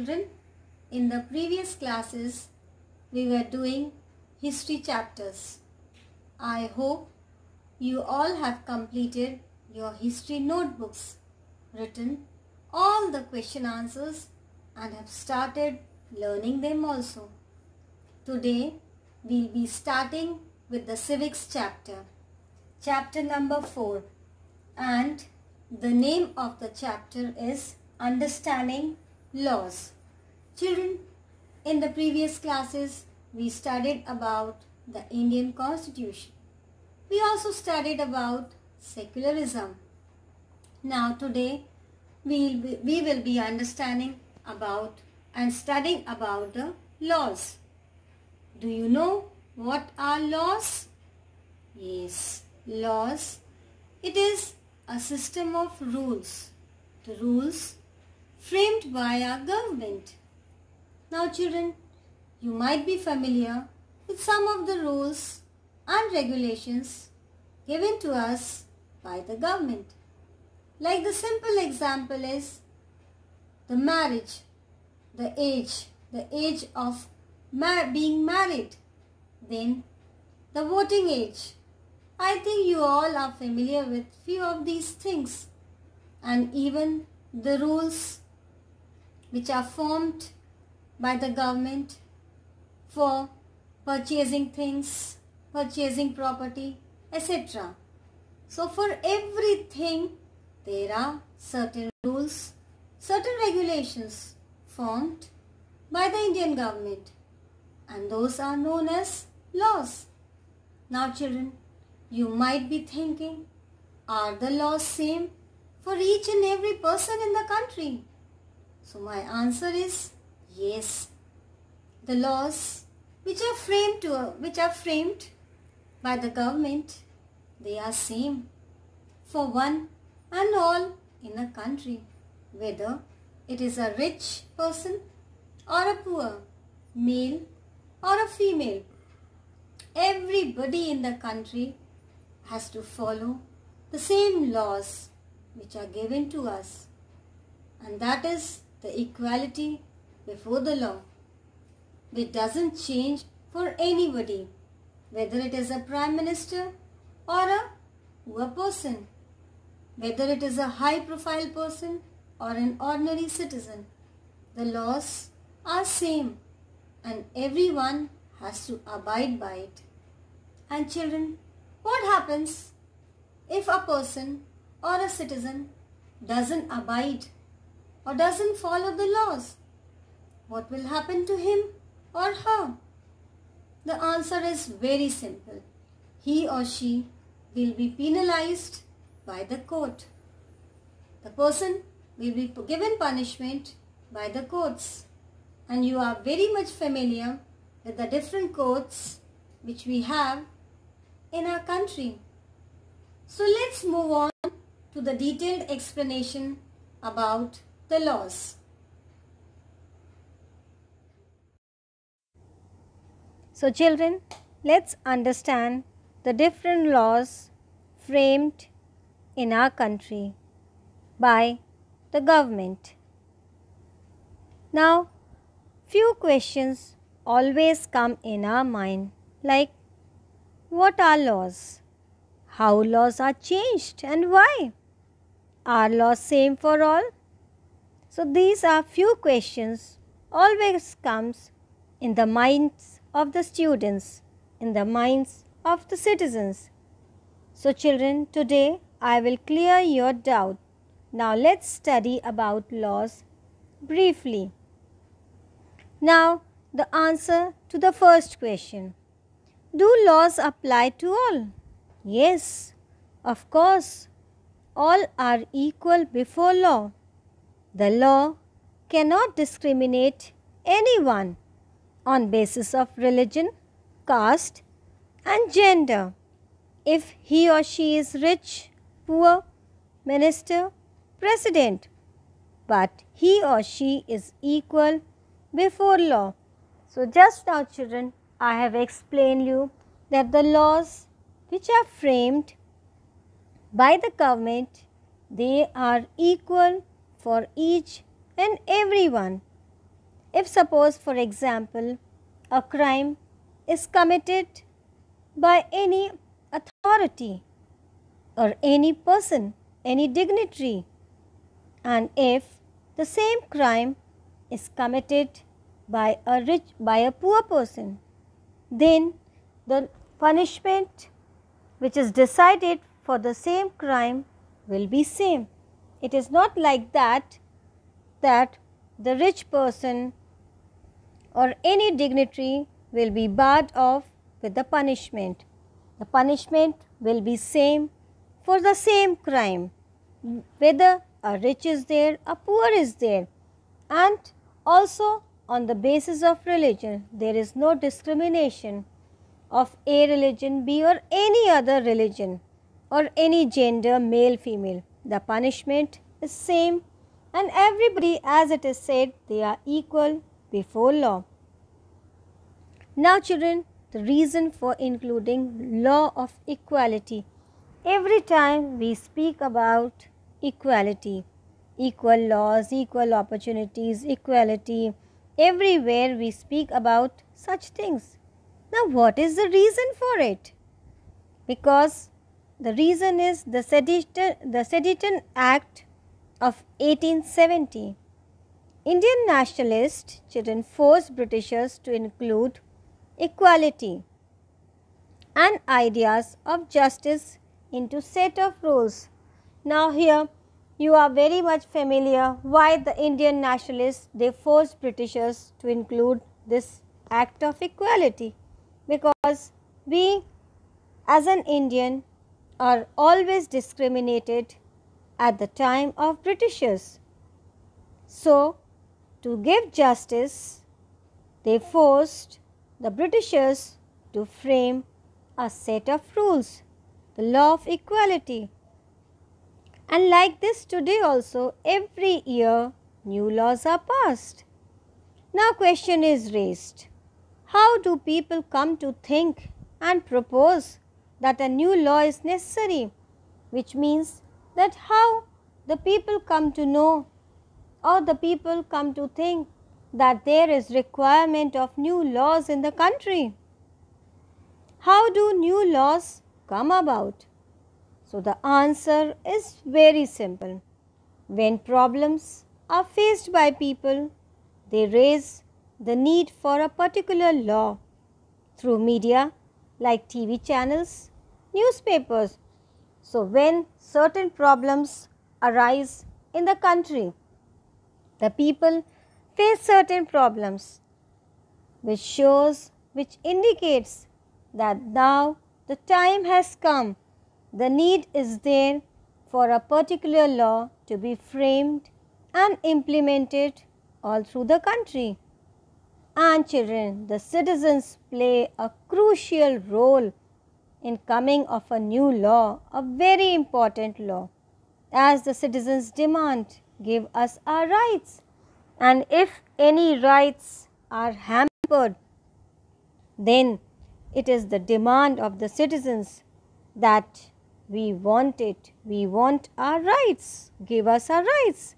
Children, in the previous classes, we were doing history chapters. I hope you all have completed your history notebooks, written all the question answers and have started learning them also. Today, we'll be starting with the civics chapter, chapter number 4 and the name of the chapter is Understanding laws. Children, in the previous classes, we studied about the Indian Constitution. We also studied about secularism. Now today, we will be, we will be understanding about and studying about the laws. Do you know what are laws? Yes, laws. It is a system of rules. The rules framed by our government. Now children, you might be familiar with some of the rules and regulations given to us by the government. Like the simple example is the marriage, the age, the age of mar being married, then the voting age. I think you all are familiar with few of these things and even the rules which are formed by the government for purchasing things, purchasing property, etc. So for everything there are certain rules, certain regulations formed by the Indian government and those are known as laws. Now children, you might be thinking, are the laws same for each and every person in the country? So my answer is yes. The laws which are framed to, which are framed by the government, they are same for one and all in a country, whether it is a rich person or a poor, male or a female. Everybody in the country has to follow the same laws which are given to us and that is the equality before the law, which doesn't change for anybody, whether it is a prime minister or a poor person, whether it is a high profile person or an ordinary citizen. The laws are same and everyone has to abide by it. And children, what happens if a person or a citizen doesn't abide or doesn't follow the laws? What will happen to him or her? The answer is very simple. He or she will be penalized by the court. The person will be given punishment by the courts. And you are very much familiar with the different courts which we have in our country. So let's move on to the detailed explanation about the laws. So children, let's understand the different laws framed in our country by the government. Now, few questions always come in our mind like what are laws? How laws are changed and why? Are laws same for all? So, these are few questions always comes in the minds of the students, in the minds of the citizens. So children, today I will clear your doubt. Now let's study about laws briefly. Now the answer to the first question. Do laws apply to all? Yes, of course. All are equal before law. The law cannot discriminate anyone on basis of religion, caste and gender if he or she is rich, poor, minister, president, but he or she is equal before law. So just now children, I have explained you that the laws which are framed by the government, they are equal for each and everyone. If suppose for example a crime is committed by any authority or any person, any dignitary and if the same crime is committed by a rich by a poor person then the punishment which is decided for the same crime will be same it is not like that that the rich person or any dignitary will be barred off with the punishment. The punishment will be same for the same crime, whether a rich is there, a poor is there. And also on the basis of religion, there is no discrimination of a religion, B or any other religion or any gender, male, female. The punishment is same and everybody as it is said they are equal before law. Now children, the reason for including law of equality. Every time we speak about equality, equal laws, equal opportunities, equality, everywhere we speak about such things. Now what is the reason for it? Because the reason is the Sedition, the Act of 1870. Indian nationalists children forced Britishers to include equality and ideas of justice into set of rules. Now here you are very much familiar why the Indian nationalists they forced Britishers to include this act of equality because we as an Indian are always discriminated at the time of Britishers. So, to give justice, they forced the Britishers to frame a set of rules, the law of equality. And like this today also, every year new laws are passed. Now question is raised, how do people come to think and propose that a new law is necessary, which means that how the people come to know or the people come to think that there is requirement of new laws in the country. How do new laws come about? So the answer is very simple. When problems are faced by people, they raise the need for a particular law through media like TV channels, newspapers. So, when certain problems arise in the country, the people face certain problems, which shows, which indicates that now the time has come, the need is there for a particular law to be framed and implemented all through the country. And children, the citizens play a crucial role in coming of a new law, a very important law, as the citizens demand, give us our rights. And if any rights are hampered, then it is the demand of the citizens that we want it, we want our rights, give us our rights.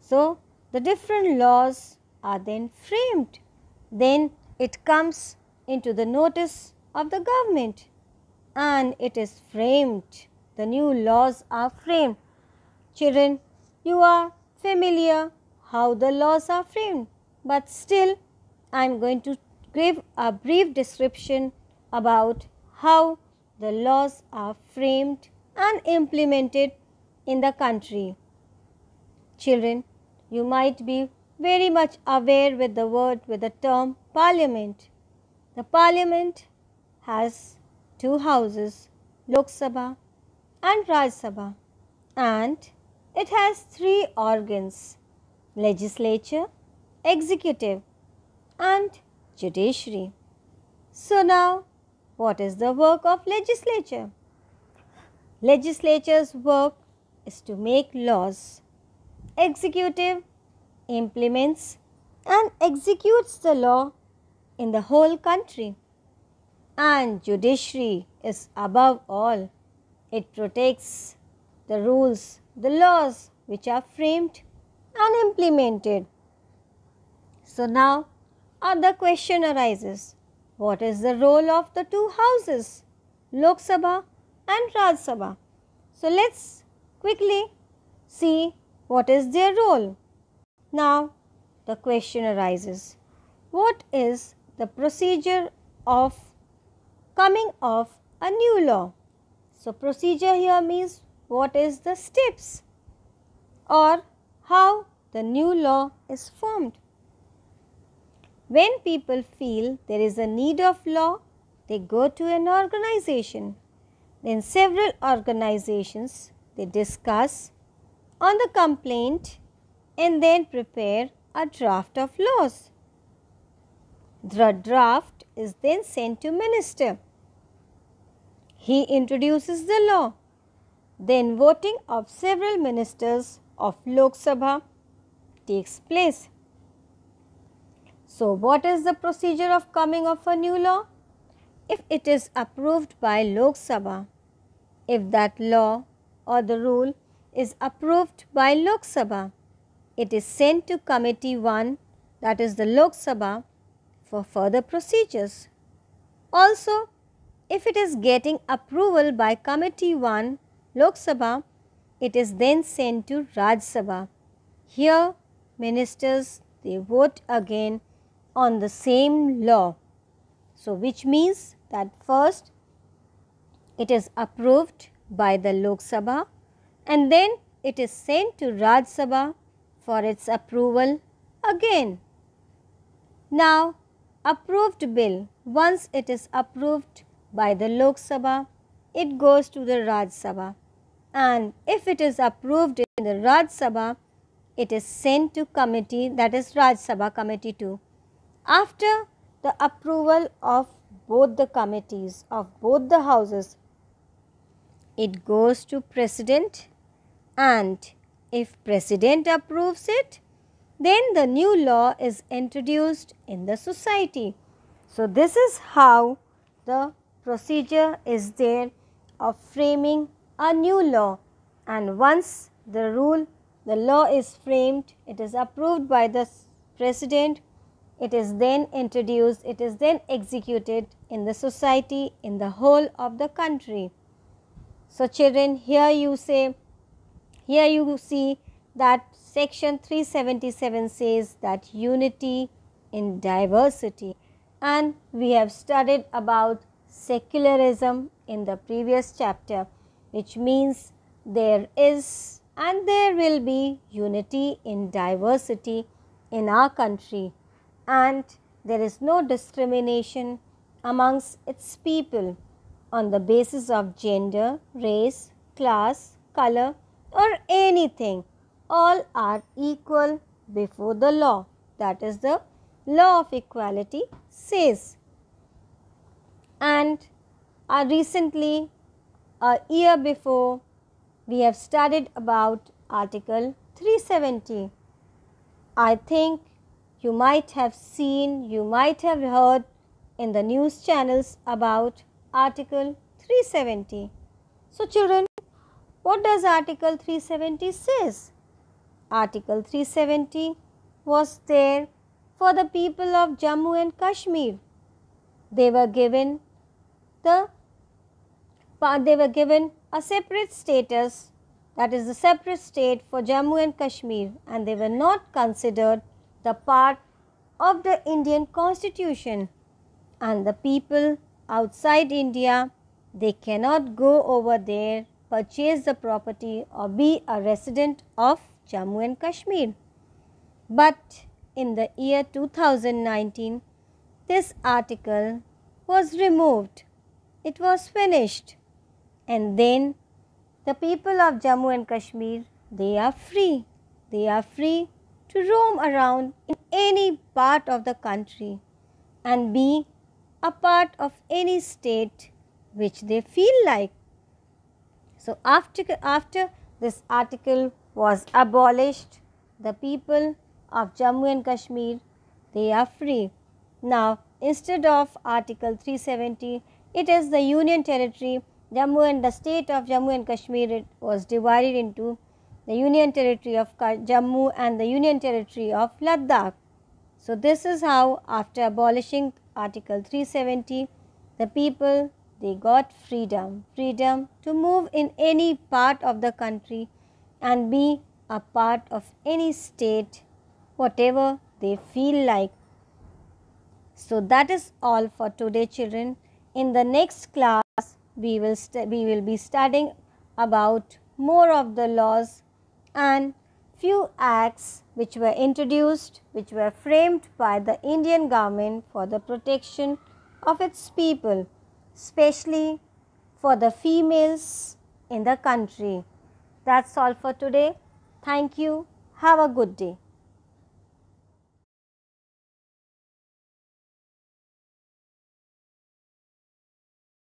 So, the different laws are then framed. Then it comes into the notice of the government and it is framed. The new laws are framed. Children, you are familiar how the laws are framed, but still I am going to give a brief description about how the laws are framed and implemented in the country. Children, you might be very much aware with the word, with the term parliament. The parliament has two houses, Lok Sabha and Raj Sabha, and it has three organs, legislature, executive and judiciary. So now, what is the work of legislature? Legislature's work is to make laws. Executive implements and executes the law in the whole country and judiciary is above all. It protects the rules, the laws which are framed and implemented. So now other question arises. What is the role of the two houses, Lok Sabha and Raj Sabha? So let's quickly see what is their role. Now the question arises. What is the procedure of coming of a new law. So, procedure here means what is the steps or how the new law is formed. When people feel there is a need of law, they go to an organization. Then several organizations they discuss on the complaint and then prepare a draft of laws. The draft is then sent to minister he introduces the law, then voting of several ministers of Lok Sabha takes place. So, what is the procedure of coming of a new law? If it is approved by Lok Sabha, if that law or the rule is approved by Lok Sabha, it is sent to Committee 1, that is the Lok Sabha, for further procedures. Also, if it is getting approval by Committee 1 Lok Sabha, it is then sent to Raj Sabha. Here ministers they vote again on the same law. So which means that first it is approved by the Lok Sabha and then it is sent to Raj Sabha for its approval again. Now approved bill once it is approved by the Lok Sabha, it goes to the Raj Sabha. And if it is approved in the Raj Sabha, it is sent to committee that is Raj Sabha Committee 2. After the approval of both the committees of both the houses, it goes to President and if President approves it, then the new law is introduced in the society. So, this is how the procedure is there of framing a new law and once the rule the law is framed it is approved by the president it is then introduced it is then executed in the society in the whole of the country so children here you say here you see that section 377 says that unity in diversity and we have studied about secularism in the previous chapter, which means there is and there will be unity in diversity in our country and there is no discrimination amongst its people on the basis of gender, race, class, color or anything. All are equal before the law. That is the law of equality says and uh, recently a year before we have studied about article 370 i think you might have seen you might have heard in the news channels about article 370 so children what does article 370 says article 370 was there for the people of jammu and kashmir they were given the they were given a separate status that is the separate state for Jammu and Kashmir and they were not considered the part of the Indian constitution and the people outside India they cannot go over there purchase the property or be a resident of Jammu and Kashmir but in the year 2019 this article was removed it was finished. And then the people of Jammu and Kashmir, they are free. They are free to roam around in any part of the country and be a part of any state which they feel like. So after, after this article was abolished, the people of Jammu and Kashmir, they are free. Now, instead of Article 370, it is the Union Territory, Jammu and the state of Jammu and Kashmir it was divided into the Union Territory of Jammu and the Union Territory of Ladakh. So, this is how after abolishing Article 370, the people they got freedom, freedom to move in any part of the country and be a part of any state, whatever they feel like. So that is all for today children in the next class we will we will be studying about more of the laws and few acts which were introduced which were framed by the Indian government for the protection of its people especially for the females in the country that's all for today thank you have a good day